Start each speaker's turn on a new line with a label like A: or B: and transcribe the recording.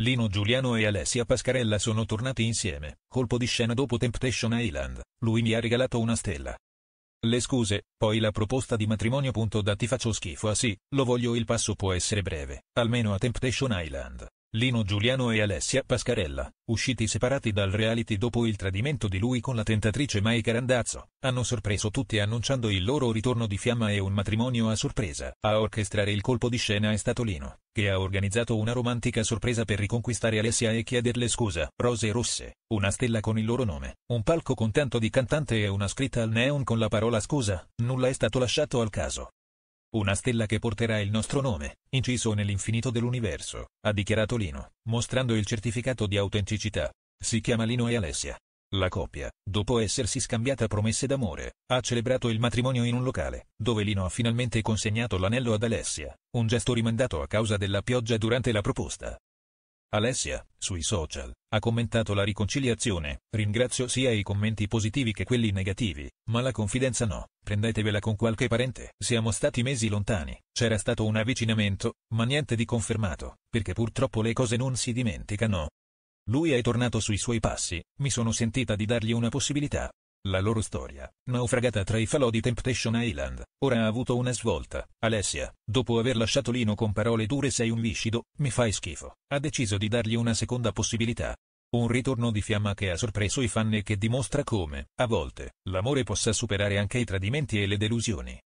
A: Lino Giuliano e Alessia Pascarella sono tornati insieme, colpo di scena dopo Temptation Island, lui mi ha regalato una stella. Le scuse, poi la proposta di matrimonio. Da ti faccio schifo a ah sì, lo voglio il passo può essere breve, almeno a Temptation Island, Lino Giuliano e Alessia Pascarella, usciti separati dal reality dopo il tradimento di lui con la tentatrice Mai Carandazzo, hanno sorpreso tutti annunciando il loro ritorno di fiamma e un matrimonio a sorpresa. A orchestrare il colpo di scena è stato Lino, che ha organizzato una romantica sorpresa per riconquistare Alessia e chiederle scusa. Rose rosse, una stella con il loro nome, un palco con tanto di cantante e una scritta al neon con la parola scusa. Nulla è stato lasciato al caso. Una stella che porterà il nostro nome, inciso nell'infinito dell'universo, ha dichiarato Lino, mostrando il certificato di autenticità. Si chiama Lino e Alessia. La coppia, dopo essersi scambiata promesse d'amore, ha celebrato il matrimonio in un locale, dove Lino ha finalmente consegnato l'anello ad Alessia, un gesto rimandato a causa della pioggia durante la proposta. Alessia, sui social, ha commentato la riconciliazione, ringrazio sia i commenti positivi che quelli negativi, ma la confidenza no, prendetevela con qualche parente. Siamo stati mesi lontani, c'era stato un avvicinamento, ma niente di confermato, perché purtroppo le cose non si dimenticano. Lui è tornato sui suoi passi, mi sono sentita di dargli una possibilità. La loro storia, naufragata tra i falò di Temptation Island, ora ha avuto una svolta. Alessia, dopo aver lasciato Lino con parole dure sei un viscido, mi fai schifo, ha deciso di dargli una seconda possibilità. Un ritorno di fiamma che ha sorpreso i fan e che dimostra come, a volte, l'amore possa superare anche i tradimenti e le delusioni.